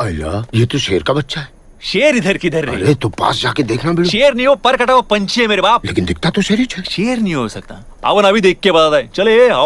अल्लाह ये तो शेर का बच्चा है शेर इधर किधर अरे तो पास जाके देखना बिल्कुल शेर नहीं हो पर कटा वो पंछी है मेरे बाप लेकिन दिखता तो शेर ही शेर नहीं हो सकता आओ ना अभी देख के बता दे चले आओ